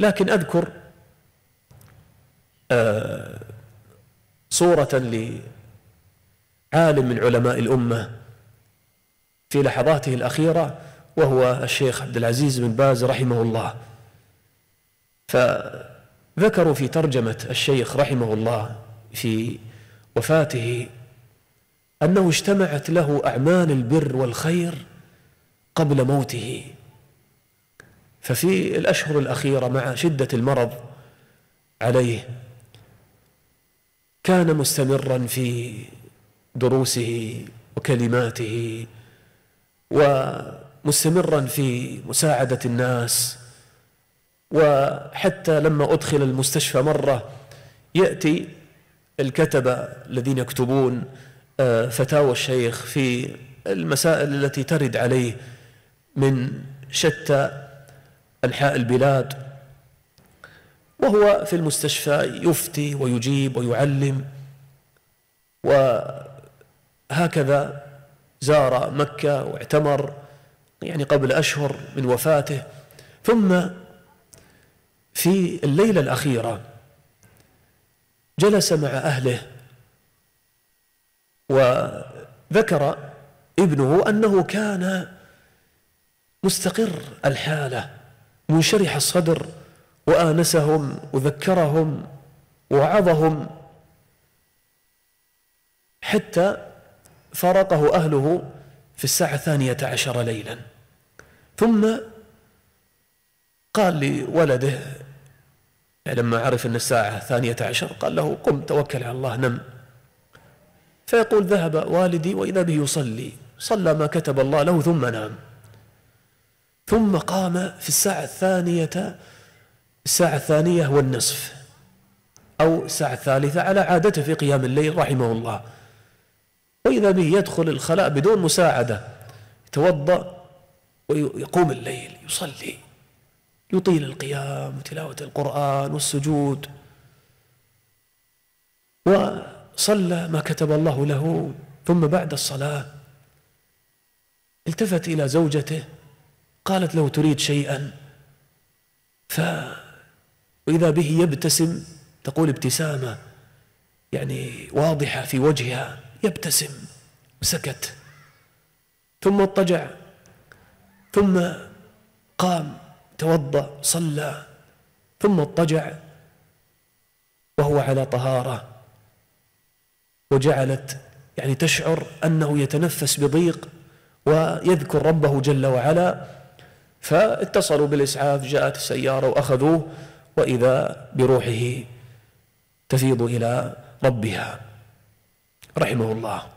لكن أذكر آه، صورة لعالم من علماء الأمة في لحظاته الأخيرة وهو الشيخ عبد العزيز بن باز رحمه الله فذكروا في ترجمة الشيخ رحمه الله في وفاته أنه اجتمعت له أعمال البر والخير قبل موته ففي الأشهر الأخيرة مع شدة المرض عليه كان مستمرا في دروسه وكلماته ومستمرا في مساعدة الناس وحتى لما أدخل المستشفى مرة يأتي الكتبة الذين يكتبون آه، فتاوى الشيخ في المسائل التي ترد عليه من شتى أنحاء البلاد وهو في المستشفى يفتي ويجيب ويعلم وهكذا زار مكة واعتمر يعني قبل أشهر من وفاته ثم في الليلة الأخيرة جلس مع أهله وذكر ابنه أنه كان مستقر الحالة منشرح الصدر وآنسهم وذكرهم وعظهم حتى فارقه أهله في الساعة الثانية عشر ليلا ثم قال لولده يعني لما عرف أن الساعة الثانية عشر قال له قم توكل على الله نم فيقول ذهب والدي وإذا به يصلي صلى ما كتب الله له ثم نام ثم قام في الساعة الثانية الساعة الثانية والنصف أو الساعة الثالثة على عادته في قيام الليل رحمه الله وإذا به يدخل الخلاء بدون مساعدة يتوضأ ويقوم الليل يصلي يطيل القيام وتلاوة القرآن والسجود وصلى ما كتب الله له ثم بعد الصلاة التفت إلى زوجته قالت لو تريد شيئا فإذا وإذا به يبتسم تقول ابتسامة يعني واضحة في وجهها يبتسم سكت ثم اضطجع ثم قام توضأ صلى ثم اضطجع وهو على طهارة وجعلت يعني تشعر أنه يتنفس بضيق ويذكر ربه جل وعلا فاتصلوا بالإسعاف جاءت السيارة وأخذوه وإذا بروحه تفيض إلى ربها رحمه الله